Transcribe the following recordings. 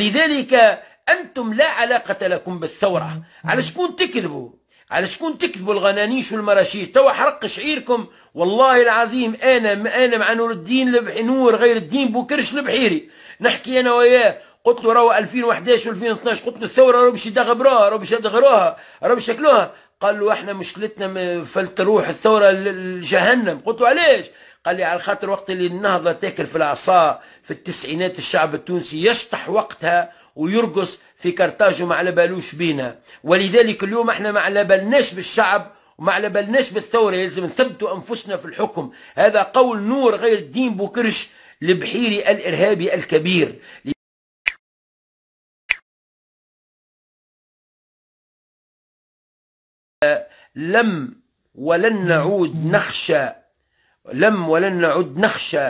لذلك أنتم لا علاقة لكم بالثورة على شكون تكذبوا على شكون تكذبوا الغنانيش والمراشيش توا حرق شعيركم والله العظيم أنا أنا مع نور الدين نور غير الدين بوكرش البحيري نحكي أنا وياه قلت له راهو 2011 و2012 قلت له الثوره راهو باش يدغبروها راهو باش يدغروها راهو باش ياكلوها قال له احنا مشكلتنا فلتروح الثوره لجهنم قلت له علاش قال لي على خاطر وقت اللي النهضه تاكل في العصا في التسعينات الشعب التونسي يشطح وقتها ويرقص في كرتاج وما على بالوش بينا ولذلك اليوم احنا ما على بالناش بالشعب وما على بالناش بالثوره يلزم نثبتوا انفسنا في الحكم هذا قول نور غير الدين بوكرش البحيري الارهابي الكبير لم ولن نعود نخشى لم ولن نعد نخشى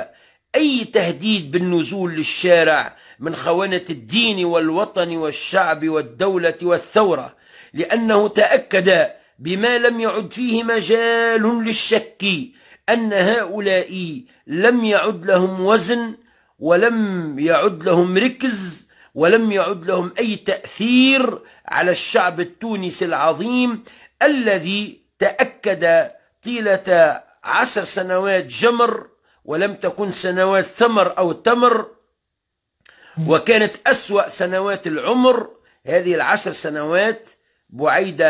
أي تهديد بالنزول للشارع من خونة الدين والوطن والشعب والدولة والثورة لأنه تأكد بما لم يعد فيه مجال للشك أن هؤلاء لم يعد لهم وزن ولم يعد لهم ركز ولم يعد لهم أي تأثير على الشعب التونسي العظيم الذي تأكد طيلة عشر سنوات جمر ولم تكن سنوات ثمر أو تمر وكانت أسوأ سنوات العمر هذه العشر سنوات بعيدة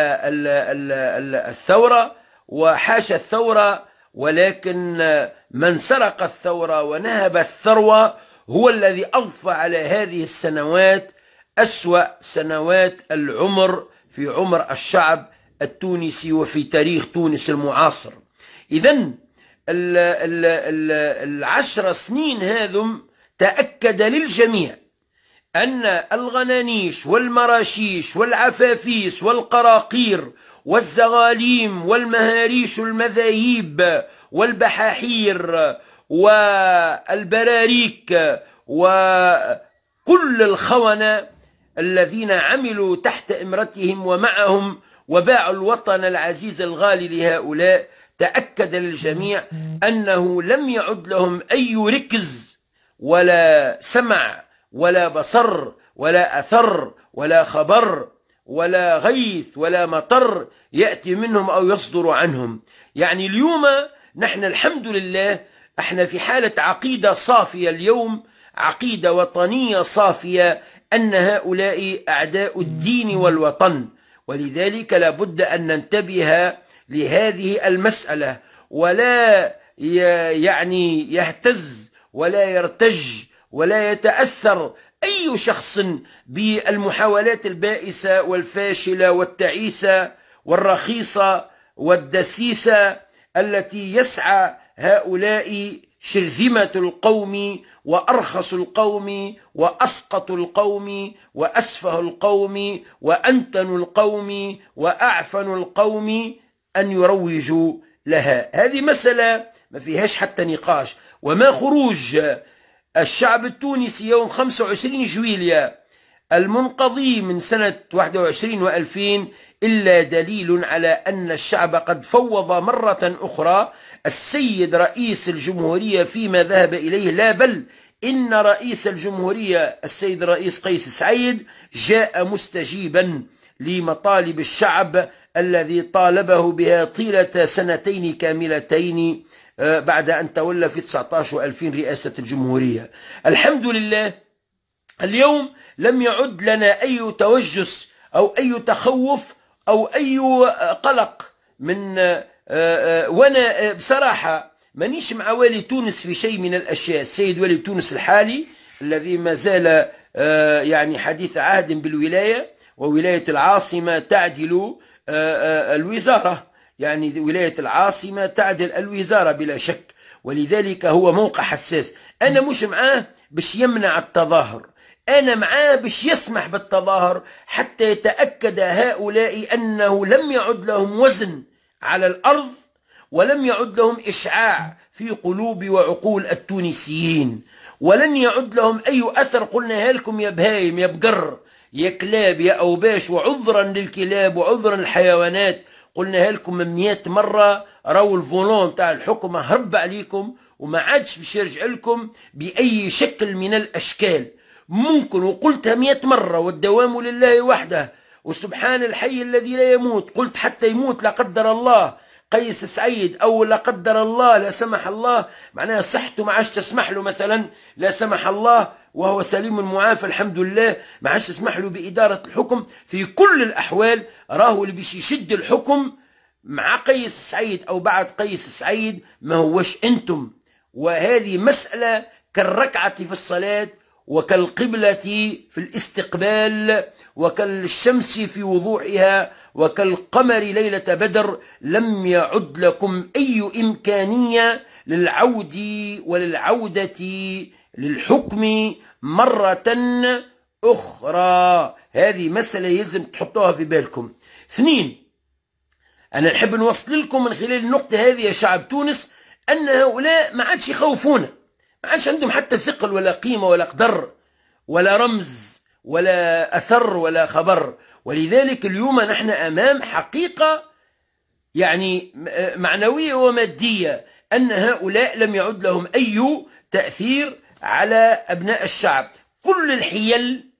الثورة وحاش الثورة ولكن من سرق الثورة ونهب الثروة هو الذي أضفى على هذه السنوات أسوأ سنوات العمر في عمر الشعب التونسي وفي تاريخ تونس المعاصر إذا العشر سنين هذم تأكد للجميع أن الغنانيش والمراشيش والعفافيس والقراقير والزغاليم والمهاريش المذاهيب والبحاحير والبراريك وكل الخونة الذين عملوا تحت إمرتهم ومعهم وباعوا الوطن العزيز الغالي لهؤلاء تأكد للجميع أنه لم يعد لهم أي ركز ولا سمع ولا بصر ولا أثر ولا خبر ولا غيث ولا مطر يأتي منهم أو يصدر عنهم يعني اليوم نحن الحمد لله احنا في حالة عقيدة صافية اليوم عقيدة وطنية صافية أن هؤلاء أعداء الدين والوطن ولذلك لابد أن ننتبه لهذه المسألة ولا يعني يهتز ولا يرتج ولا يتأثر أي شخص بالمحاولات البائسة والفاشلة والتعيسة والرخيصة والدسيسة التي يسعى هؤلاء شرذمة القوم وأرخص القوم وأسقط القوم وأسفه القوم وأنتن القوم وأعفن القوم أن يروجوا لها هذه مسألة ما فيهاش حتى نقاش وما خروج الشعب التونسي يوم 25 جويليا المنقضي من سنة 21 و2000 إلا دليل على أن الشعب قد فوض مرة أخرى السيد رئيس الجمهورية فيما ذهب إليه لا بل إن رئيس الجمهورية السيد رئيس قيس سعيد جاء مستجيبا لمطالب الشعب الذي طالبه بها طيلة سنتين كاملتين آه، بعد أن تولى في 19 2000 رئاسة الجمهورية الحمد لله اليوم لم يعد لنا أي توجس أو أي تخوف أو أي قلق من آه، آه، وأنا بصراحة مانيش مع والي تونس في شيء من الأشياء السيد والي تونس الحالي الذي ما زال يعني حديث عهد بالولاية وولاية العاصمة تعدل آه، آه، الوزارة يعني ولاية العاصمة تعدل الوزارة بلا شك ولذلك هو موقع حساس أنا مش معاه باش يمنع التظاهر أنا معاه باش يسمح بالتظاهر حتى يتأكد هؤلاء أنه لم يعد لهم وزن على الأرض ولم يعد لهم إشعاع في قلوب وعقول التونسيين ولن يعد لهم أي أثر قلنا لكم يا بهايم يا بقر يا كلاب يا أوباش وعذرا للكلاب وعذرا للحيوانات قلناها لكم مئة مرة راهو الفولون تاع الحكم هرب عليكم وما عادش باش يرجع لكم بأي شكل من الأشكال ممكن وقلتها مئة مرة والدوام لله وحده وسبحان الحي الذي لا يموت قلت حتى يموت لا قدر الله قيس سعيد او لا قدر الله لا سمح الله معناها صحته ما عادش تسمح له مثلا لا سمح الله وهو سليم معاف الحمد لله ما عادش تسمح له بإدارة الحكم في كل الأحوال راهو اللي باش يشد الحكم مع قيس سعيد أو بعد قيس سعيد ما هوش أنتم وهذه مسألة كالركعة في الصلاة وكالقبلة في الاستقبال وكالشمس في وضوحها وكالقمر ليلة بدر لم يعد لكم أي إمكانية للعود وللعودة للحكم مرة أخرى هذه مسألة يلزم تحطوها في بالكم اثنين أنا نحب نوصل لكم من خلال النقطة هذه يا شعب تونس أن هؤلاء ما عادش يخوفونا ما عادش عندهم حتى ثقل ولا قيمة ولا قدر ولا رمز ولا أثر ولا خبر ولذلك اليوم نحن أمام حقيقة يعني معنوية ومادية أن هؤلاء لم يعد لهم أي تأثير على أبناء الشعب كل الحيل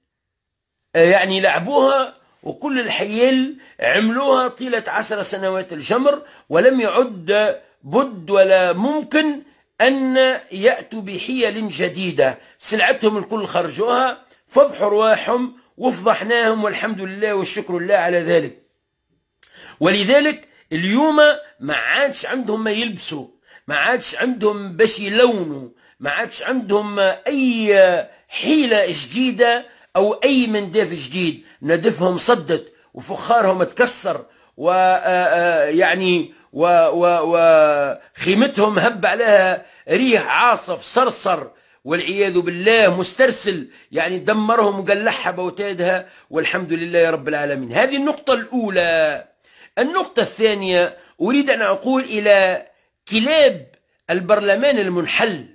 آه، يعني لعبوها وكل الحيل عملوها طيلة عشر سنوات الجمر ولم يعد بد ولا ممكن أن يأتوا بحيل جديدة سلعتهم الكل خرجوها فضحوا رواحهم وفضحناهم والحمد لله والشكر لله على ذلك ولذلك اليوم ما عادش عندهم ما يلبسوا ما عادش عندهم باش يلونوا ما عادش عندهم أي حيلة جديدة أو أي منداف جديد ندفهم صدت وفخارهم تكسر ويعني آه، آه، وخيمتهم هب عليها ريح عاصف صرصر والعياذ بالله مسترسل يعني دمرهم وقلعها بوتادها والحمد لله رب العالمين هذه النقطة الأولى النقطة الثانية أريد أن أقول إلى كلاب البرلمان المنحل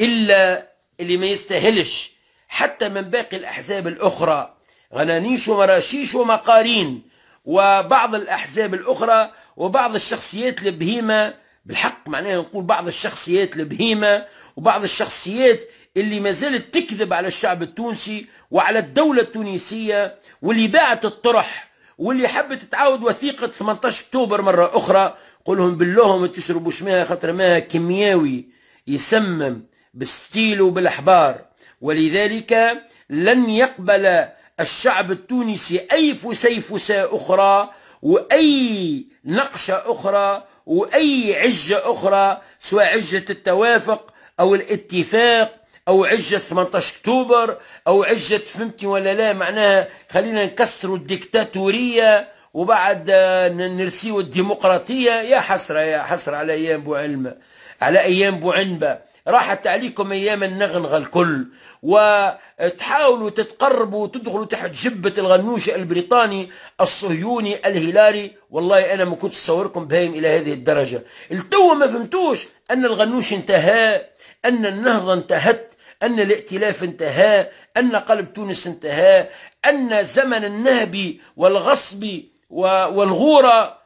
إلا اللي ما يستاهلش حتى من باقي الأحزاب الأخرى غنانيش ومراشيش ومقارين وبعض الأحزاب الأخرى وبعض الشخصيات البهيمة بالحق معناها نقول بعض الشخصيات البهيمة وبعض الشخصيات اللي ما زالت تكذب على الشعب التونسي وعلى الدولة التونسية واللي باعت الطرح واللي حبت تعاود وثيقة 18 أكتوبر مرة أخرى قولهم بالله ما تشربوش ماء خاطر ماء كيمياوي يسمم بالستيل وبالحبار ولذلك لن يقبل الشعب التونسي أي فسيفسة أخرى وأي نقشة أخرى وأي عجة أخرى سواء عجة التوافق أو الاتفاق أو عجة 18 أكتوبر أو عجة فهمتي ولا لا معناها خلينا نكسروا الديكتاتورية وبعد نرسيوا الديمقراطية يا حسرة يا حسرة على أيام بوعلمة على أيام بوعنبة راحت عليكم أيام النغنغة الكل وتحاولوا تتقربوا وتدخلوا تحت جبة الغنوش البريطاني الصهيوني الهلالي والله أنا ما كنت أصوركم بهيم إلى هذه الدرجة التو ما فهمتوش أن الغنوش انتهى أن النهضة انتهت أن الائتلاف انتهى أن قلب تونس انتهى أن زمن النهب والغصب والغورة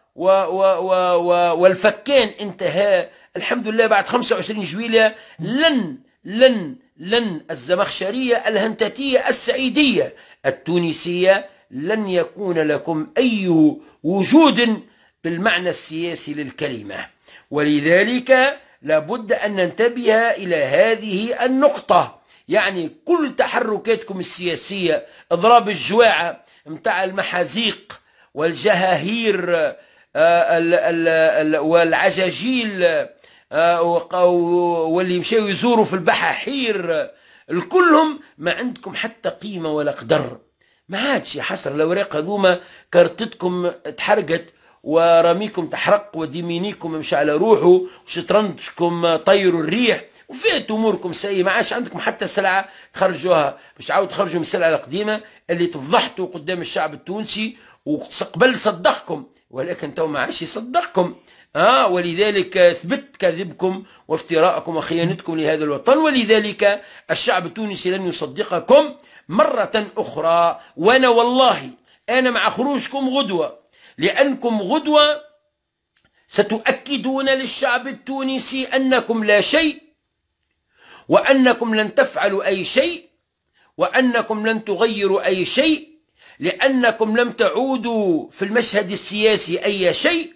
والفكان انتهى الحمد لله بعد 25 جويلية لن لن لن الزمخشرية الهنتتية السعيدية التونسية لن يكون لكم أي وجود بالمعنى السياسي للكلمة ولذلك لابد أن ننتبه إلى هذه النقطة يعني كل تحركاتكم السياسية إضراب الجواعة متاع المحازيق والجهاهير آه، والعجاجيل آه، واللي مشاو يزوروا في البحاحير الكلهم ما عندكم حتى قيمة ولا قدر ما عادش يا حسر الأوراق هذوما كرتتكم تحرقت ورميكم تحرق وديمينيكم مش على روحه وشطرنجكم طيروا الريح وفات اموركم سيئه ما عادش عندكم حتى سلعه تخرجوها باش تعاودوا تخرجوا من السلعه القديمه اللي تفضحتوا قدام الشعب التونسي وقبل صدقكم ولكن تو ما عادش يصدقكم ها ولذلك ثبت كذبكم وافتراءكم وخيانتكم لهذا الوطن ولذلك الشعب التونسي لن يصدقكم مرة أخرى وأنا والله أنا مع خروجكم غدوة لأنكم غدوة ستؤكدون للشعب التونسي أنكم لا شيء وأنكم لن تفعلوا أي شيء وأنكم لن تغيروا أي شيء لأنكم لم تعودوا في المشهد السياسي أي شيء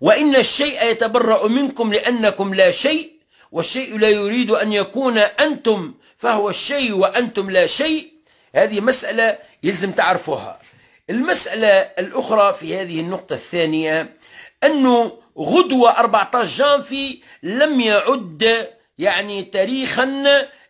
وإن الشيء يتبرأ منكم لأنكم لا شيء والشيء لا يريد أن يكون أنتم فهو الشيء وأنتم لا شيء هذه مسألة يلزم تعرفها المسألة الأخرى في هذه النقطة الثانية أنه غدوة 14 جانفي لم يعد يعني تاريخا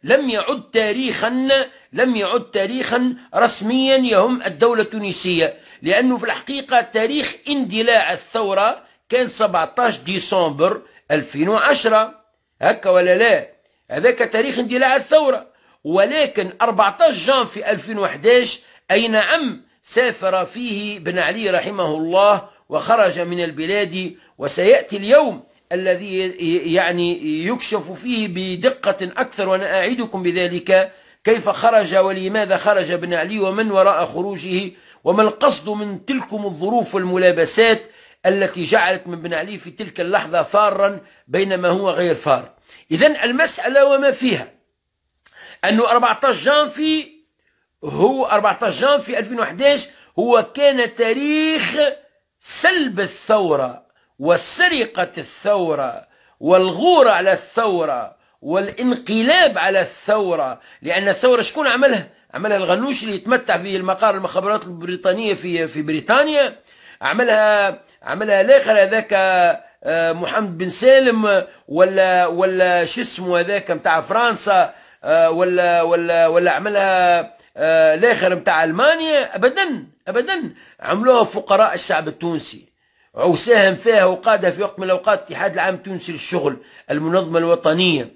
لم يعد تاريخا لم يعد تاريخا رسميا يهم الدولة التونسية لأنه في الحقيقة تاريخ اندلاع الثورة كان 17 ديسمبر 2010 هكا ولا لا هذاك تاريخ اندلاع الثورة ولكن 14 جان في 2011 أي نعم سافر فيه بن علي رحمه الله وخرج من البلاد وسيأتي اليوم الذي يعني يكشف فيه بدقة أكثر وأنا أعدكم بذلك كيف خرج ولماذا خرج بن علي ومن وراء خروجه وما القصد من تلكم الظروف والملابسات التي جعلت من بن علي في تلك اللحظة فارا بينما هو غير فار إذا المسألة وما فيها أنه 14 جانفي هو 14 جانفي 2011 هو كان تاريخ سلب الثورة وسرقة الثورة والغور على الثورة والانقلاب على الثورة لأن الثورة شكون عملها؟ عملها الغنوش اللي يتمتع في المقار المخابرات البريطانية في في بريطانيا عملها عملها الاخر هذاك آه، محمد بن سالم ولا ولا شو اسمه هذاك نتاع فرنسا آه، ولا ولا ولا عملها آه، الاخر نتاع المانيا ابدا ابدا عملوها فقراء الشعب التونسي وساهم فيها وقادها في وقت من الاوقات الاتحاد العام التونسي للشغل المنظمه الوطنيه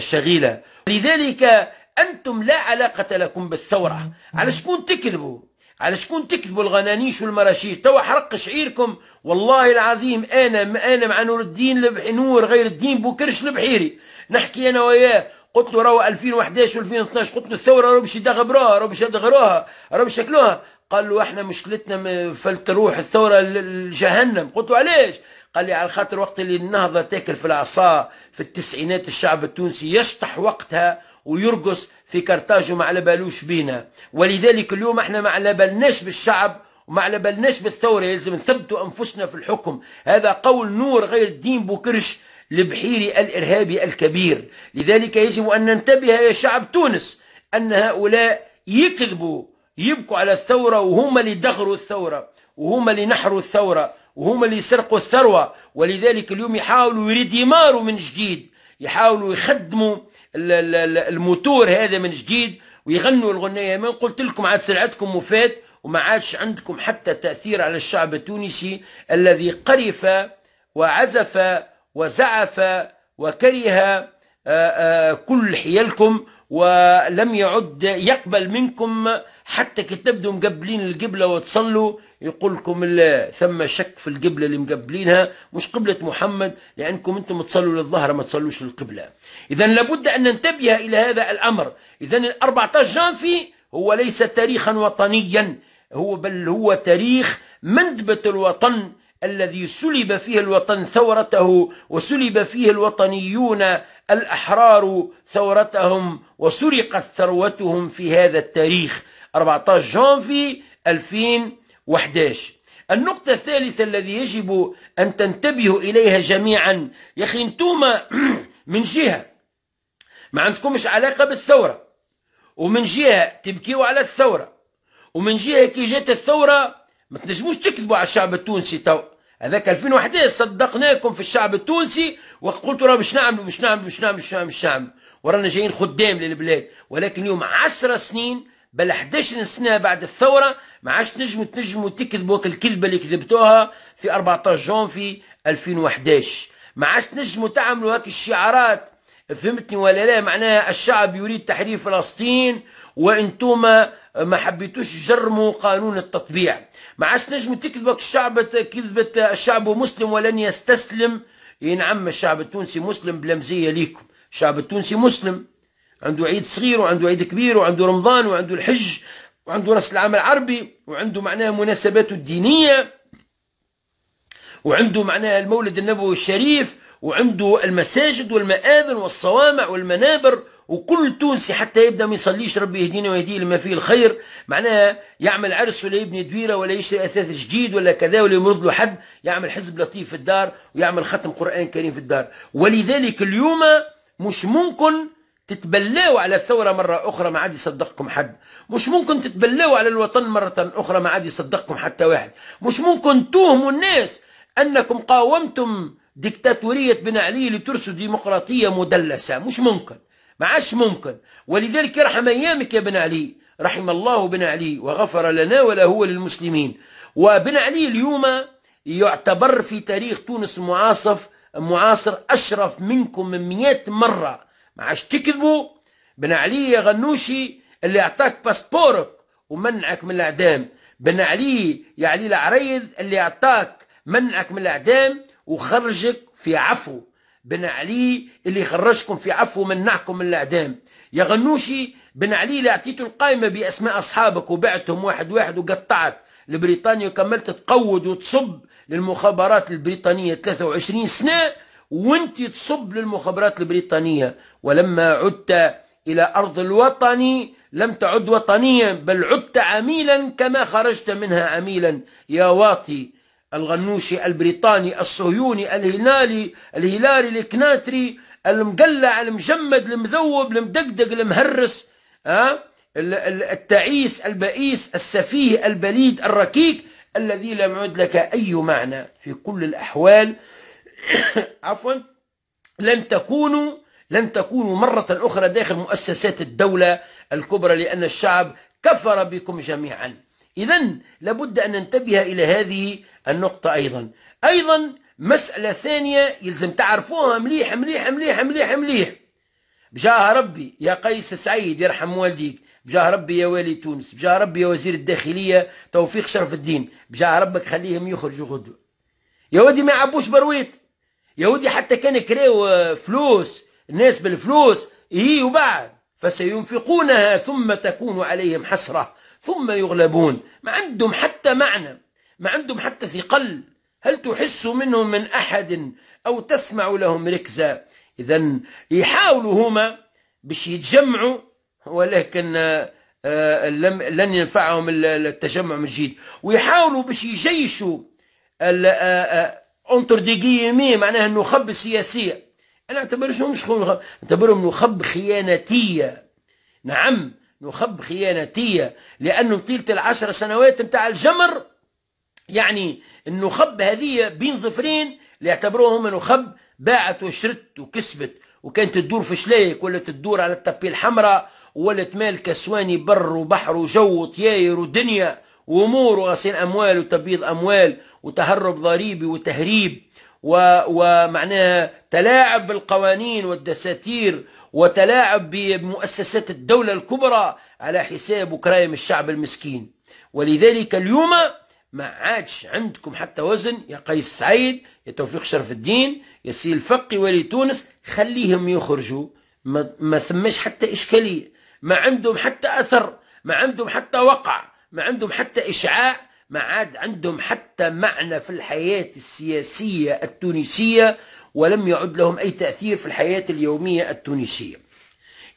الشغيله لذلك انتم لا علاقه لكم بالثوره نعم. على شكون تكذبوا على شكون تكذبوا الغنانيش والمراشيش توا حرق شعيركم والله العظيم انا انا مع نور الدين نور غير الدين بوكرش البحيري نحكي انا وياه قلت له راهو 2011 و2012 قلت له الثوره راهو باش يدغبروها راهو باش يدغروها راهو باش ياكلوها قال له احنا مشكلتنا روح الثوره لجهنم قلت له علاش قال لي على خاطر وقت اللي النهضه تاكل في العصا في التسعينات الشعب التونسي يشطح وقتها ويرقص في كرتاج وما على بالوش بينا ولذلك اليوم احنا ما على بالناش بالشعب وما على بالناش بالثورة يلزم نثبتوا أنفسنا في الحكم هذا قول نور غير الدين بوكرش البحيري الإرهابي الكبير لذلك يجب أن ننتبه يا شعب تونس أن هؤلاء يكذبوا يبكوا على الثورة وهم اللي دغروا الثورة وهم اللي نحروا الثورة وهم اللي سرقوا الثروة ولذلك اليوم يحاولوا يريد يماروا من جديد يحاولوا يخدموا الموتور هذا من جديد ويغنوا الغنية من قلت لكم عاد سرعتكم مفات وما عادش عندكم حتى تأثير على الشعب التونسي الذي قرف وعزف وزعف وكره آه، آه، كل حيلكم ولم يعد يقبل منكم حتى كي تبدوا مقبلين القبله وتصلوا يقول لكم لا ثم شك في القبله اللي مقبلينها مش قبله محمد لانكم انتم تصلوا للظهر ما تصلوش للقبله إذا لابد أن ننتبه إلى هذا الأمر إذا ال 14 جانفي هو ليس تاريخا وطنيا هو بل هو تاريخ مندبة الوطن الذي سلب فيه الوطن ثورته وسلب فيه الوطنيون الأحرار ثورتهم وسرقت ثروتهم في هذا التاريخ 14 جانفي 2011 النقطة الثالثة الذي يجب أن تنتبهوا إليها جميعا يا أخي انتوما من جهة ما عندكمش علاقة بالثورة ومن جهة تبكيوا على الثورة ومن جهة كي جات الثورة ما تنجموش تكذبوا على الشعب التونسي تو هذاك 2011 صدقناكم في الشعب التونسي وقت قلتوا راه باش نعملوا باش نعملوا باش نعملوا باش نعملوا باش نعملوا ورانا جايين خدام للبلاد ولكن اليوم 10 سنين بل 11 سنه بعد الثوره ما عادش تنجموا تنجموا تكذبوا الكذبه اللي كذبتوها في 14 جون في 2011 ما عادش تنجموا تعملوا هاك الشعارات فهمتني ولا لا معناها الشعب يريد تحرير فلسطين وانتوما ما حبيتوش جرموا قانون التطبيع ما عادش نجم تكذبك الشعب كذبة الشعب مسلم ولن يستسلم ينعم الشعب التونسي مسلم بلمزية ليكم الشعب التونسي مسلم عنده عيد صغير وعنده عيد كبير وعنده رمضان وعنده الحج وعنده راس العام العربي وعنده معناها مناسباته الدينية وعنده معناها المولد النبوي الشريف وعنده المساجد والمآذن والصوامع والمنابر وكل تونسي حتى يبدا ما يصليش ربي يهدينا ويهديه لما فيه الخير معناها يعمل عرس ولا يبني دويره ولا يشتري اثاث جديد ولا كذا ولا يمرض له حد يعمل حزب لطيف في الدار ويعمل ختم قران كريم في الدار ولذلك اليوم مش ممكن تتبلاو على الثورة مرة أخرى ما عاد يصدقكم حد مش ممكن تتبلاو على الوطن مرة أخرى ما عاد يصدقكم حتى واحد مش ممكن توهموا الناس أنكم قاومتم ديكتاتورية بن علي اللي ترسل ديمقراطية مدلسة مش ممكن ما عادش ممكن ولذلك يرحم أيامك يا بن علي رحم الله بن علي وغفر لنا وله للمسلمين وبن علي اليوم يعتبر في تاريخ تونس المعاصف المعاصر أشرف منكم من مئات مرة ما عادش تكذبوا بن علي يا غنوشي اللي أعطاك باسبورك ومنعك من الإعدام بن علي يا علي العريض اللي أعطاك منعك من الإعدام وخرجك في عفو بن علي اللي خرجكم في عفو منعكم من الاعدام يا غنوشي بن علي اللي اعطيته القائمه باسماء اصحابك وبعتهم واحد واحد وقطعت لبريطانيا وكملت تقود وتصب للمخابرات البريطانيه 23 سنه وانت تصب للمخابرات البريطانيه ولما عدت الى ارض الوطن لم تعد وطنيا بل عدت عميلا كما خرجت منها عميلا يا واطي الغنوشي البريطاني الصهيوني الهلالي الهلالي الكناتري المقلع المجمد المذوب المدقدق المهرس ها آه، التعيس البئيس السفيه البليد الركيك الذي لم يعد لك أي معنى في كل الأحوال عفوا لن تكونوا لن تكونوا مرة أخرى داخل مؤسسات الدولة الكبرى لأن الشعب كفر بكم جميعا إذا لابد أن ننتبه إلى هذه النقطة أيضا أيضا مسألة ثانية يلزم تعرفوها مليح مليح مليح مليح مليح بجاه ربي يا قيس سعيد يرحم والديك بجاه ربي يا والي تونس بجاه ربي يا وزير الداخلية توفيق شرف الدين بجاه ربك خليهم يخرجوا غدوا يا ودي ما يعبوش برويت يا ودي حتى كان كراو آه، فلوس الناس بالفلوس إيه وبعد فسينفقونها ثم تكون عليهم حسرة ثم يغلبون ما عندهم حتى معنى ما عندهم حتى ثقل هل تحس منهم من أحد أو تسمع لهم ركزا إذا يحاولوا هما باش يتجمعوا ولكن آه، آه، لم لن ينفعهم التجمع من جديد ويحاولوا باش يجيشوا آه، انتر ديجيمي معناها النخب السياسية أنا أعتبرهم مش نعتبرهم نخب خياناتية نعم نخب خياناتية لأنه طيلة العشر سنوات متاع الجمر يعني النخب هذه بين ظفرين اللي هم نخب باعت وشرت وكسبت وكانت تدور في شلايك ولا تدور على التبي الحمراء ولا تمال كسواني بر وبحر وجو وطياير ودنيا وامور وغسيل اموال وتبييض اموال وتهرب ضريبي وتهريب ومعناها تلاعب بالقوانين والدساتير وتلاعب بمؤسسات الدولة الكبرى على حساب وكرايم الشعب المسكين ولذلك اليوم ما عادش عندكم حتى وزن يا قيس سعيد يا توفيق شرف الدين يا سي الفقي ولي تونس خليهم يخرجوا ما, ما ثماش حتى إشكالية ما عندهم حتى أثر ما عندهم حتى وقع ما عندهم حتى إشعاع ما عاد عندهم حتى معنى في الحياة السياسية التونسية ولم يعد لهم أي تأثير في الحياة اليومية التونسية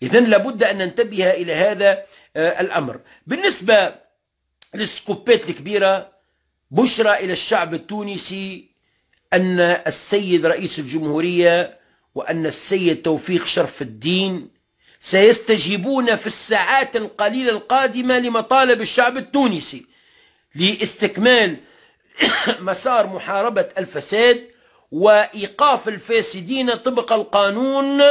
إذا لابد أن ننتبه إلى هذا آه، الأمر بالنسبة للسكوبات الكبيرة بشرى إلى الشعب التونسي أن السيد رئيس الجمهورية وأن السيد توفيق شرف الدين سيستجيبون في الساعات القليلة القادمة لمطالب الشعب التونسي لاستكمال مسار محاربة الفساد وإيقاف الفاسدين طبق القانون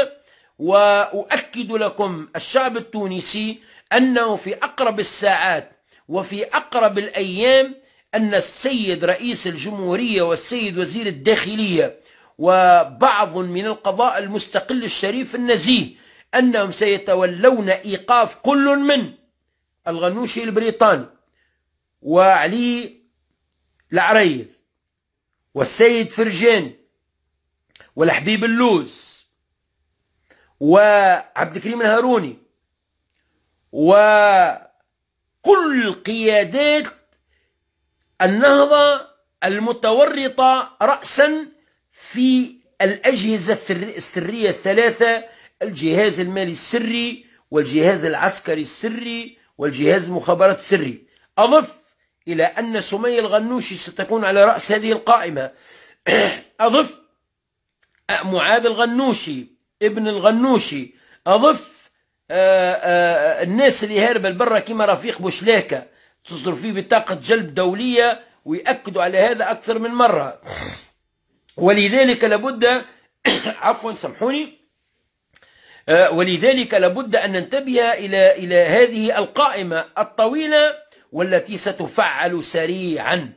وأؤكد لكم الشعب التونسي أنه في أقرب الساعات وفي أقرب الأيام أن السيد رئيس الجمهورية والسيد وزير الداخلية وبعض من القضاء المستقل الشريف النزيه أنهم سيتولون إيقاف كل من الغنوشي البريطاني وعلي العريض والسيد فرجان والحبيب اللوز وعبد الكريم الهاروني وكل قيادات النهضة المتورطة رأسا في الأجهزة السرية الثلاثة الجهاز المالي السري والجهاز العسكري السري والجهاز المخابرات السري أضف إلى أن سمية الغنوشي ستكون على رأس هذه القائمة أضف آه، معاذ الغنوشي ابن الغنوشي أضف آآ آه، آآ آه، الناس اللي هاربة لبرا كما رفيق بوشلاكة تصدر فيه بطاقة جلب دولية ويأكدوا على هذا أكثر من مرة ولذلك لابد عفوا سامحوني ولذلك لابد أن ننتبه إلى إلى هذه القائمة الطويلة والتي ستفعل سريعا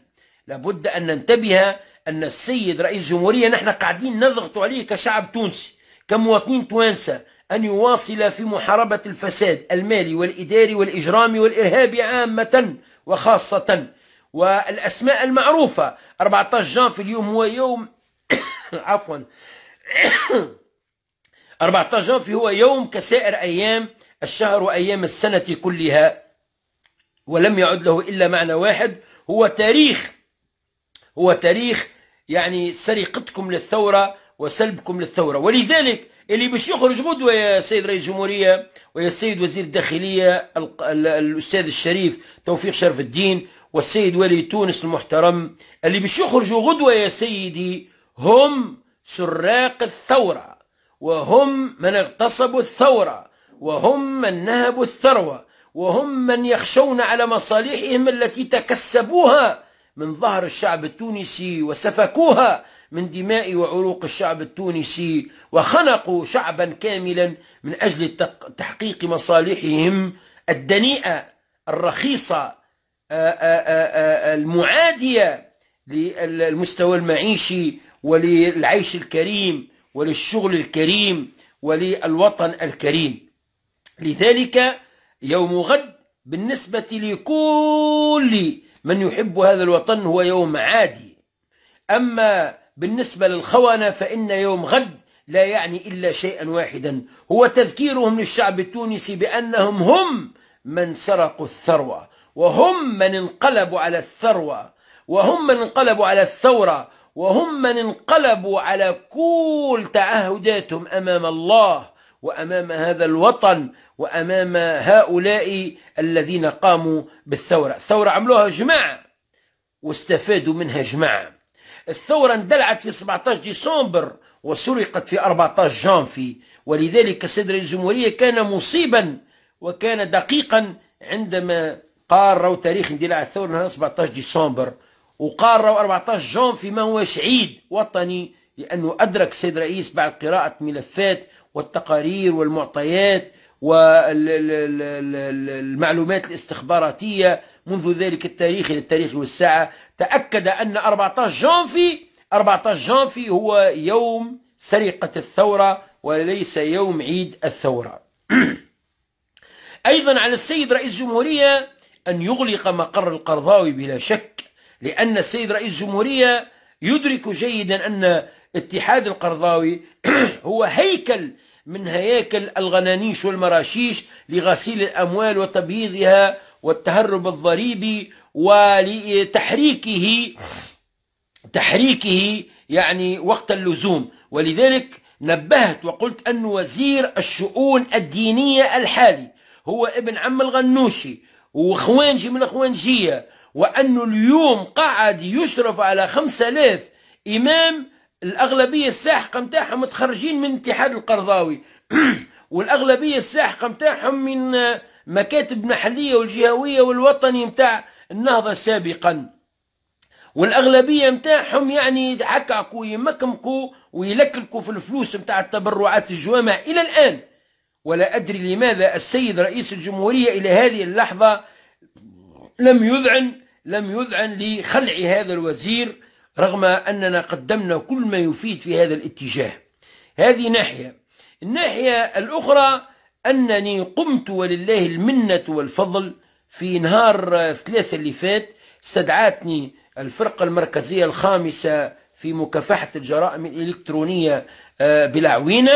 لابد أن ننتبه أن السيد رئيس الجمهورية نحن قاعدين نضغط عليه كشعب تونسي كمواطنين توانسة أن يواصل في محاربة الفساد المالي والإداري والإجرامي والإرهابي عامة وخاصة والأسماء المعروفة 14 جانفي اليوم هو يوم عفوا 14 جانفي هو يوم كسائر أيام الشهر وأيام السنة كلها ولم يعد له إلا معنى واحد هو تاريخ هو تاريخ يعني سرقتكم للثورة وسلبكم للثورة ولذلك اللي باش يخرج غدوة يا سيد رئيس الجمهورية ويا السيد وزير الداخلية الأستاذ الشريف توفيق شرف الدين والسيد ولي تونس المحترم اللي باش يخرجوا غدوة يا سيدي هم سراق الثورة وهم من اغتصبوا الثورة وهم من نهبوا الثروة وهم من يخشون على مصالحهم التي تكسبوها من ظهر الشعب التونسي وسفكوها من دماء وعروق الشعب التونسي وخنقوا شعبا كاملا من أجل تحقيق مصالحهم الدنيئة الرخيصة آه، آه، آه، المعادية للمستوى المعيشي وللعيش الكريم وللشغل الكريم وللوطن الكريم لذلك يوم غد بالنسبة لكل من يحب هذا الوطن هو يوم عادي أما بالنسبة للخونة فإن يوم غد لا يعني إلا شيئا واحدا هو تذكيرهم للشعب التونسي بأنهم هم من سرقوا الثروة وهم من انقلبوا على الثروة وهم من انقلبوا على الثورة وهم من انقلبوا على كل تعهداتهم أمام الله وأمام هذا الوطن وأمام هؤلاء الذين قاموا بالثورة الثورة عملوها جماعة واستفادوا منها جماعة الثورة اندلعت في 17 ديسمبر وسرقت في 14 جانفي ولذلك صدر الجمهورية كان مصيبا وكان دقيقا عندما قاروا تاريخ اندلاع الثورة نهار 17 ديسمبر وقاروا 14 جانفي ما هو عيد وطني لأنه أدرك السيد رئيس بعد قراءة ملفات والتقارير والمعطيات والمعلومات الاستخباراتية منذ ذلك التاريخ إلى التاريخ والساعة تأكد أن 14 جانفي 14 جانفي هو يوم سرقة الثورة وليس يوم عيد الثورة أيضا على السيد رئيس الجمهورية أن يغلق مقر القرضاوي بلا شك لأن السيد رئيس الجمهورية يدرك جيدا أن اتحاد القرضاوي هو هيكل من هياكل الغنانيش والمراشيش لغسيل الأموال وتبييضها والتهرب الضريبي ولتحريكه تحريكه يعني وقت اللزوم ولذلك نبهت وقلت أن وزير الشؤون الدينية الحالي هو ابن عم الغنوشي وخوانجي من الخوانجية وأنه اليوم قاعد يشرف على 5000 إمام الاغلبيه الساحقه نتاعهم متخرجين من الاتحاد القرضاوي والاغلبيه الساحقه نتاعهم من مكاتب محليه والجهويه والوطني نتاع النهضه سابقا والاغلبيه نتاعهم يعني يتحكعكوا يمكمكوا ويلكلكوا في الفلوس نتاع التبرعات الجوامع الى الان ولا ادري لماذا السيد رئيس الجمهوريه الى هذه اللحظه لم يذعن لم يذعن لخلع هذا الوزير رغم أننا قدمنا كل ما يفيد في هذا الاتجاه هذه ناحية الناحية الأخرى أنني قمت ولله المنة والفضل في نهار ثلاثة اللي فات استدعتني الفرقة المركزية الخامسة في مكافحة الجرائم الإلكترونية آه، بالعوينة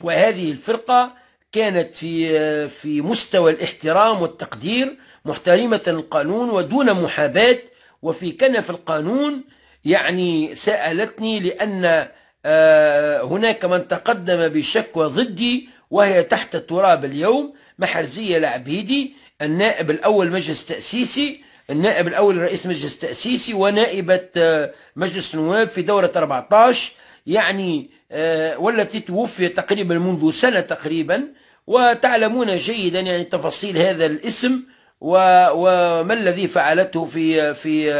وهذه الفرقة كانت في آه، في مستوى الاحترام والتقدير محترمة القانون ودون محاباة وفي كنف القانون يعني سألتني لأن آه، هناك من تقدم بشكوى ضدي وهي تحت التراب اليوم محرزية العبيدي النائب الأول مجلس تأسيسي النائب الأول رئيس مجلس تأسيسي ونائبة آه، مجلس النواب في دورة 14 يعني آه، والتي توفيت تقريبا منذ سنة تقريبا وتعلمون جيدا يعني تفاصيل هذا الاسم وما الذي فعلته في في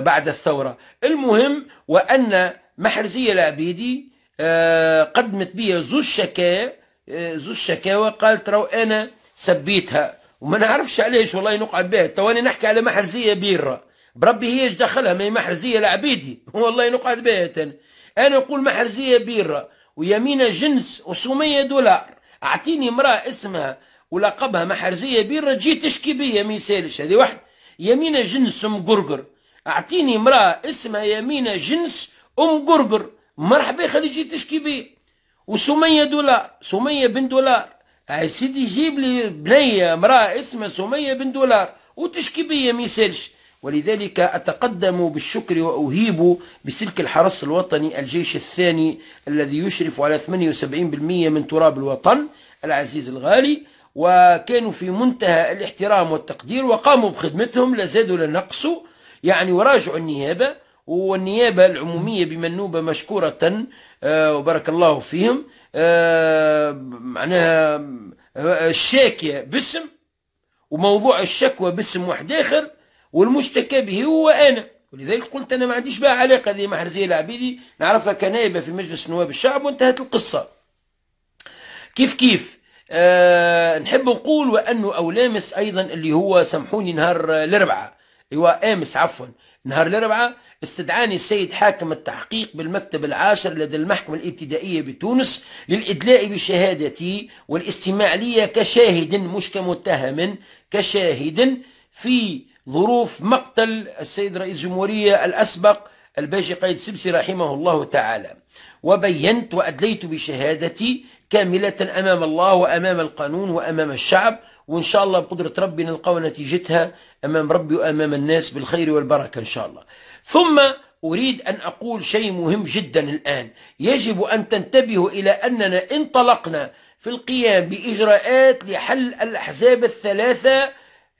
بعد الثورة المهم وأن محرزية العبيدي آه، قدمت بي زو الشكاية آه، زو الشكاوى قالت رو أنا سبيتها وما نعرفش علاش والله نقعد بها تواني نحكي على محرزية بيرة بربي هي ايش دخلها ما هي محرزية العبيدي والله نقعد بها تاني أنا نقول محرزية بيرة ويمين جنس وسمية دولار أعطيني امرأة اسمها ولقبها محرزية بيرة تجي تشكي بيا ما يسالش هذه واحد يمين جنس مقرقر اعطيني امراه اسمها يمينة جنس ام قرقر مرحبا خليجي تشكي بي وسمية دولار سمية بن دولار آه، سيدي جيب لي بنية امرأة اسمها سمية بن دولار وتشكي بي ما يسالش ولذلك أتقدم بالشكر وأهيب بسلك الحرس الوطني الجيش الثاني الذي يشرف على 78% من تراب الوطن العزيز الغالي وكانوا في منتهى الاحترام والتقدير وقاموا بخدمتهم لا زادوا ولا نقصوا يعني وراجع النيابة والنيابة العمومية بمنوبة مشكورة آه، وبارك الله فيهم آه، معناها آه، الشاكية باسم وموضوع الشكوى باسم واحد آخر والمشتكى به هو أنا ولذلك قلت أنا ما عنديش بها علاقة هذه محرزية العبيدي نعرفها كنائبة في مجلس نواب الشعب وانتهت القصة كيف كيف أه نحب نقول وأنه أولامس أيضا اللي هو سامحوني نهار الأربعة هو امس عفوا نهار الاربعاء استدعاني السيد حاكم التحقيق بالمكتب العاشر لدى المحكمة الابتدائية بتونس للإدلاء بشهادتي والاستماع لي كشاهد مش كمتهم كشاهد في ظروف مقتل السيد رئيس الجمهورية الأسبق الباشي قايد سبسي رحمه الله تعالى وبينت وأدليت بشهادتي كاملة أمام الله وأمام القانون وأمام الشعب وإن شاء الله بقدرة ربي نلقاو نتيجتها أمام ربي وأمام الناس بالخير والبركة إن شاء الله ثم أريد أن أقول شيء مهم جدا الآن يجب أن تنتبهوا إلى أننا انطلقنا في القيام بإجراءات لحل الأحزاب الثلاثة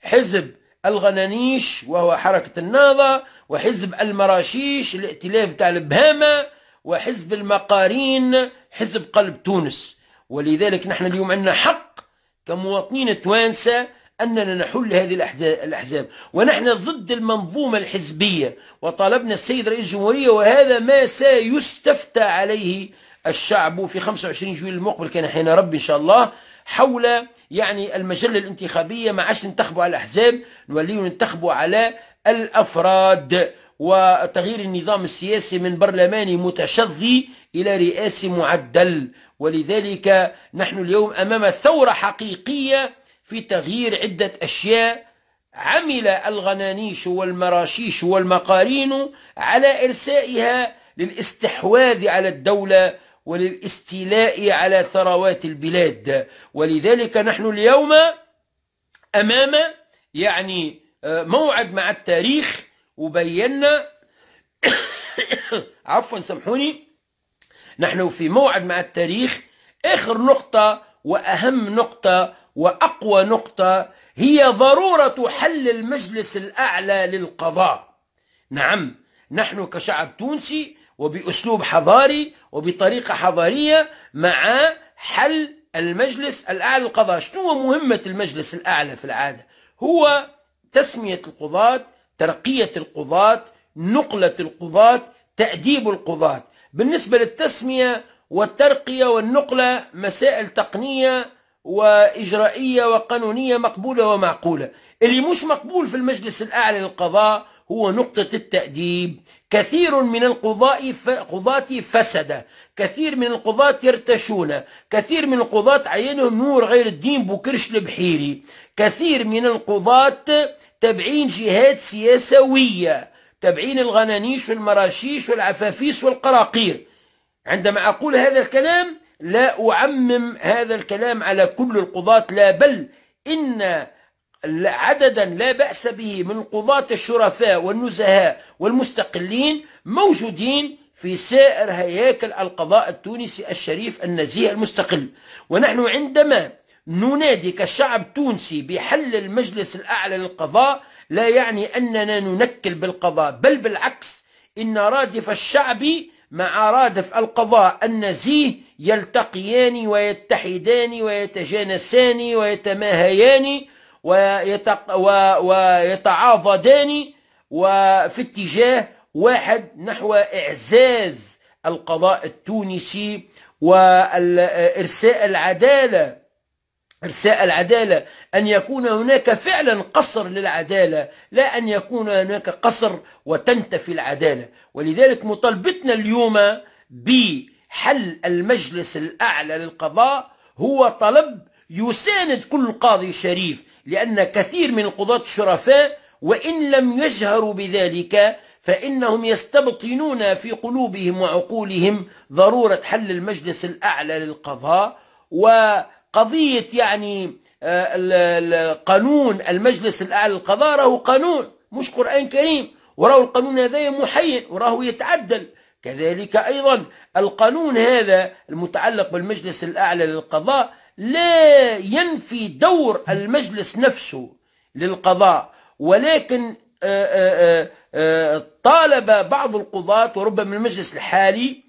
حزب الغنانيش وهو حركة النهضة وحزب المراشيش الائتلاف تاع البهامة وحزب المقارين حزب قلب تونس ولذلك نحن اليوم عندنا حق كمواطنين توانسة أننا نحل هذه الأحزاب ونحن ضد المنظومة الحزبية وطالبنا السيد رئيس الجمهورية وهذا ما سيستفتى عليه الشعب في 25 جويل المقبل كان حين ربي إن شاء الله حول يعني المجلة الانتخابية ما عادش ننتخبوا على الأحزاب نوليو ننتخبوا على الأفراد وتغيير النظام السياسي من برلماني متشظي إلى رئاسي معدل ولذلك نحن اليوم أمام ثورة حقيقية في تغيير عدة أشياء عمل الغنانيش والمراشيش والمقارين على إرسائها للاستحواذ على الدولة وللاستيلاء على ثروات البلاد ولذلك نحن اليوم أمام يعني آه، موعد مع التاريخ وبينا عفوا سامحوني نحن في موعد مع التاريخ آخر نقطة وأهم نقطة وأقوى نقطة هي ضرورة حل المجلس الأعلى للقضاء نعم نحن كشعب تونسي وبأسلوب حضاري وبطريقة حضارية مع حل المجلس الأعلى للقضاء شنو مهمة المجلس الأعلى في العادة هو تسمية القضاة ترقية القضاة نقلة القضاة تأديب القضاة بالنسبة للتسمية والترقية والنقلة مسائل تقنية وإجرائية وقانونية مقبولة ومعقولة اللي مش مقبول في المجلس الأعلى للقضاء هو نقطة التأديب كثير من القضاء قضاة فسد كثير من القضاة يرتشون كثير من القضاة عينهم نور غير الدين بوكرش البحيري كثير من القضاة تبعين جهات سياسوية تبعين الغنانيش والمراشيش والعفافيس والقراقير عندما أقول هذا الكلام لا أعمم هذا الكلام على كل القضاة لا بل إن عددا لا بأس به من القضاة الشرفاء والنزهاء والمستقلين موجودين في سائر هياكل القضاء التونسي الشريف النزيه المستقل ونحن عندما ننادي كشعب تونسي بحل المجلس الأعلى للقضاء لا يعني أننا ننكل بالقضاء بل بالعكس إن رادف الشعب مع رادف القضاء النزيه يلتقيان ويتحدان ويتجانسان ويتماهيان ويتق... و... ويتعاضدان وفي اتجاه واحد نحو إعزاز القضاء التونسي وإرساء العدالة إرساء العدالة أن يكون هناك فعلا قصر للعدالة لا أن يكون هناك قصر وتنتفي العدالة ولذلك مطالبتنا اليوم بحل المجلس الأعلى للقضاء هو طلب يساند كل قاضي شريف لأن كثير من القضاة الشرفاء وإن لم يجهروا بذلك فإنهم يستبطنون في قلوبهم وعقولهم ضرورة حل المجلس الأعلى للقضاء وقضية يعني آه، قانون المجلس الأعلى للقضاء راهو قانون مش قرآن كريم وراه القانون هذا محين وراه يتعدل كذلك أيضا القانون هذا المتعلق بالمجلس الأعلى للقضاء لا ينفي دور المجلس نفسه للقضاء ولكن آه، آه، آه، طالب بعض القضاة وربما المجلس الحالي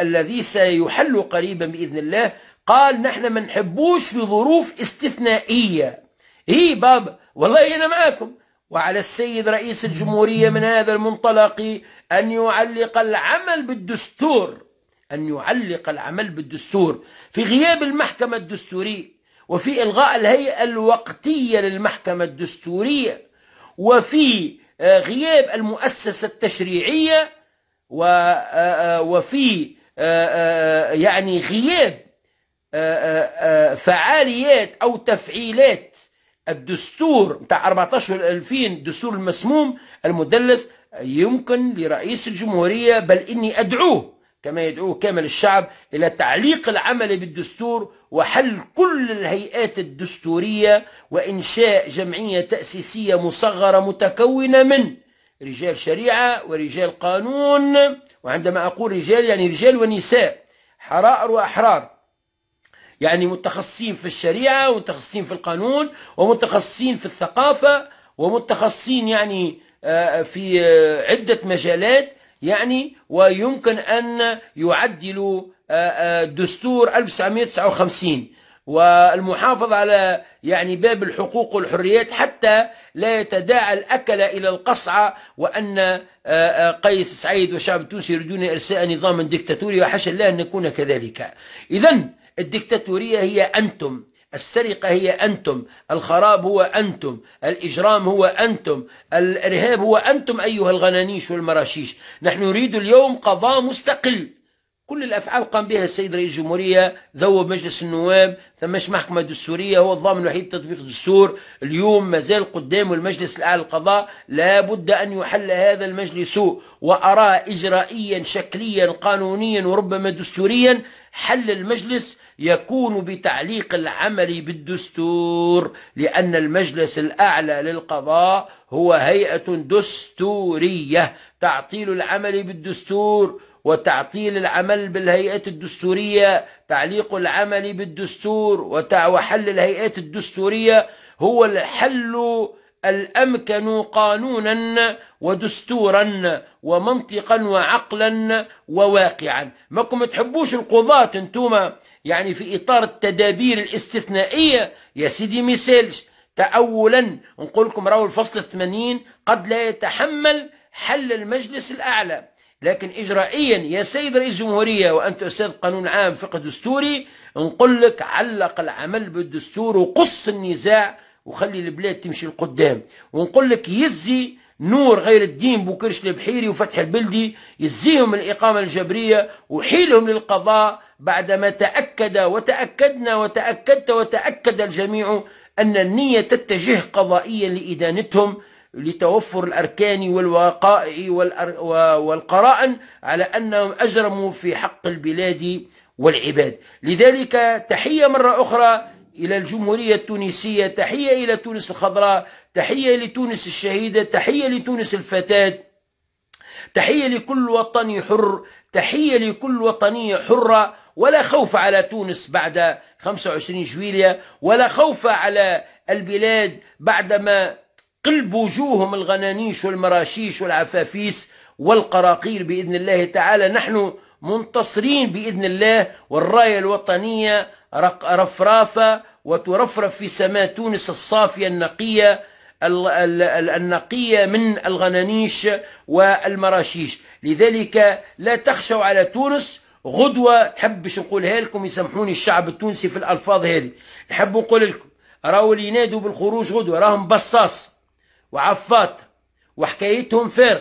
الذي سيحل قريبا بإذن الله قال نحن ما نحبوش في ظروف استثنائية هي إيه بابا والله أنا معاكم وعلى السيد رئيس الجمهورية من هذا المنطلق أن يعلق العمل بالدستور أن يعلق العمل بالدستور في غياب المحكمة الدستورية وفي إلغاء الهيئة الوقتية للمحكمة الدستورية وفي آه، غياب المؤسسة التشريعية آه، آه، وفي يعني غياب فعاليات أو تفعيلات الدستور بتاع 14000 دستور المسموم المدلس يمكن لرئيس الجمهورية بل إني أدعوه كما يدعوه كامل الشعب إلى تعليق العمل بالدستور وحل كل الهيئات الدستورية وإنشاء جمعية تأسيسية مصغرة متكونة من رجال شريعة ورجال قانون وعندما أقول رجال يعني رجال ونساء حرائر وأحرار يعني متخصصين في الشريعة ومتخصصين في القانون ومتخصصين في الثقافة ومتخصصين يعني آه، في آه، عدة مجالات يعني ويمكن أن يعدلوا آه، دستور 1959 والمحافظة على يعني باب الحقوق والحريات حتى لا يتداعى الأكل إلى القصعة وأن قيس سعيد والشعب التونسي يريدون إرساء نظاما ديكتاتوري وحاشا الله أن نكون كذلك إذا الدكتاتورية هي أنتم السرقة هي أنتم الخراب هو أنتم الإجرام هو أنتم الإرهاب هو أنتم أيها الغنانيش والمراشيش نحن نريد اليوم قضاء مستقل كل الأفعال قام بها السيد رئيس الجمهورية ذوب مجلس النواب ثماش محكمة دستورية هو الضامن الوحيد لتطبيق الدستور اليوم مازال قدامه المجلس الأعلى للقضاء لابد أن يحل هذا المجلس وأرى إجرائيا شكليا قانونيا وربما دستوريا حل المجلس يكون بتعليق العمل بالدستور لأن المجلس الأعلى للقضاء هو هيئة دستورية تعطيل العمل بالدستور وتعطيل العمل بالهيئات الدستورية تعليق العمل بالدستور وحل الهيئات الدستورية هو الحل الأمكن قانونا ودستورا ومنطقا وعقلا وواقعا ماكم تحبوش القضاة انتوما يعني في إطار التدابير الاستثنائية يا سيدي ميسيلش تأولا نقول لكم راهو الفصل الثمانين قد لا يتحمل حل المجلس الأعلى لكن إجرائيا يا سيد رئيس الجمهورية وأنت أستاذ قانون عام فقه دستوري نقول لك علق العمل بالدستور وقص النزاع وخلي البلاد تمشي لقدام ونقول لك يزي نور غير الدين بوكرش البحيري وفتح البلدي يزيهم الإقامة الجبرية وحيلهم للقضاء بعدما تأكد وتأكدنا وتأكدت وتأكد الجميع أن النية تتجه قضائيا لإدانتهم لتوفر الأركان والوقائع والقرائن على أنهم أجرموا في حق البلاد والعباد لذلك تحية مرة أخرى إلى الجمهورية التونسية تحية إلى تونس الخضراء تحية لتونس الشهيدة تحية لتونس الفتاة تحية لكل وطني حر تحية لكل وطنية حرة ولا خوف على تونس بعد 25 جويلية ولا خوف على البلاد بعدما قلب وجوههم الغنانيش والمراشيش والعفافيس والقراقيل بإذن الله تعالى نحن منتصرين بإذن الله والراية الوطنية رفرافة وترفرف في سماء تونس الصافية النقية النقية من الغنانيش والمراشيش لذلك لا تخشوا على تونس غدوة تحب باش نقولها لكم يسمحوني الشعب التونسي في الألفاظ هذه نحب نقول لكم راهو اللي ينادوا بالخروج غدوة راهم بصاص وعفاط وحكايتهم فارغ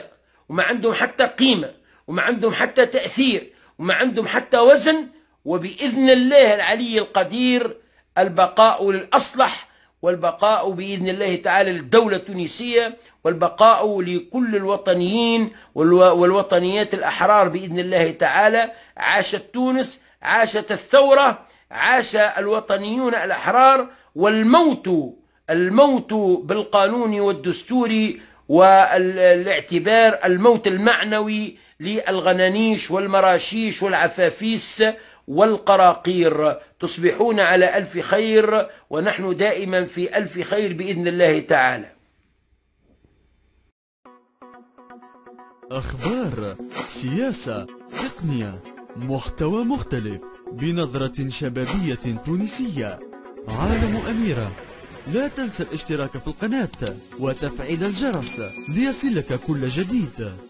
وما عندهم حتى قيمة وما عندهم حتى تأثير وما عندهم حتى وزن وبإذن الله العلي القدير البقاء للأصلح والبقاء بإذن الله تعالى للدولة التونسية والبقاء لكل الوطنيين والوطنيات الأحرار بإذن الله تعالى عاشت تونس عاشت الثورة عاش الوطنيون الأحرار والموت الموت بالقانون والدستور والاعتبار الموت المعنوي للغنانيش والمراشيش والعفافيس والقراقير تصبحون على ألف خير ونحن دائما في ألف خير بإذن الله تعالى أخبار سياسة تقنية محتوى مختلف بنظرة شبابية تونسية عالم أميرة لا تنسى الاشتراك في القناة وتفعيل الجرس ليصلك كل جديد